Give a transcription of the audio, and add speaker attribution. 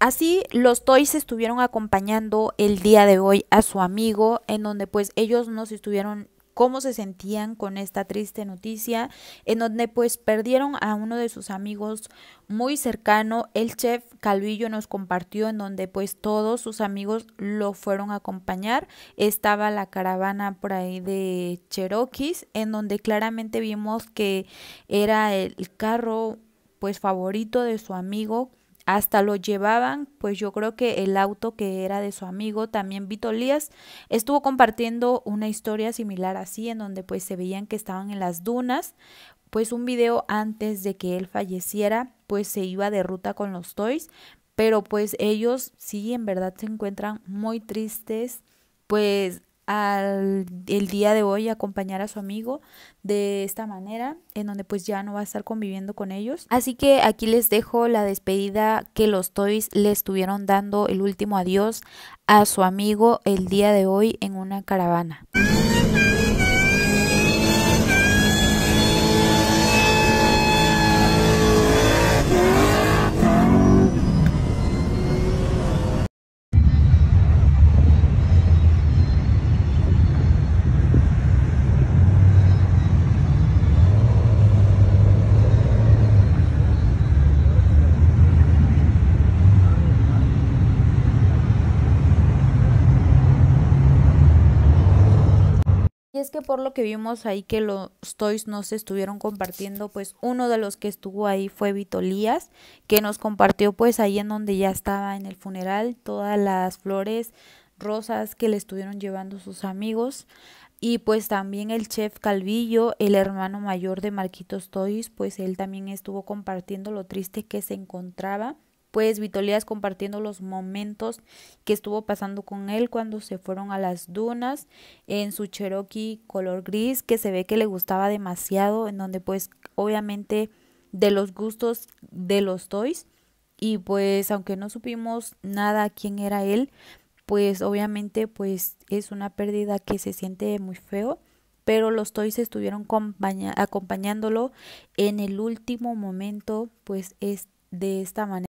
Speaker 1: Así los Toys estuvieron acompañando el día de hoy a su amigo, en donde pues ellos nos estuvieron cómo se sentían con esta triste noticia, en donde pues perdieron a uno de sus amigos muy cercano. El chef Calvillo nos compartió en donde pues todos sus amigos lo fueron a acompañar. Estaba la caravana por ahí de Cherokees, en donde claramente vimos que era el carro pues favorito de su amigo hasta lo llevaban, pues yo creo que el auto que era de su amigo, también Vito Lías, estuvo compartiendo una historia similar así, en donde pues se veían que estaban en las dunas, pues un video antes de que él falleciera, pues se iba de ruta con los Toys, pero pues ellos sí en verdad se encuentran muy tristes, pues al el día de hoy acompañar a su amigo de esta manera, en donde pues ya no va a estar conviviendo con ellos. Así que aquí les dejo la despedida que los Toys le estuvieron dando el último adiós a su amigo el día de hoy en una caravana. Y es que por lo que vimos ahí que los toys se estuvieron compartiendo, pues uno de los que estuvo ahí fue Vitolías, que nos compartió pues ahí en donde ya estaba en el funeral todas las flores rosas que le estuvieron llevando sus amigos. Y pues también el chef Calvillo, el hermano mayor de Marquitos Toys, pues él también estuvo compartiendo lo triste que se encontraba pues vitolías compartiendo los momentos que estuvo pasando con él cuando se fueron a las dunas en su Cherokee color gris que se ve que le gustaba demasiado en donde pues obviamente de los gustos de los toys y pues aunque no supimos nada quién era él pues obviamente pues es una pérdida que se siente muy feo pero los Toys estuvieron acompañándolo en el último momento pues es de esta manera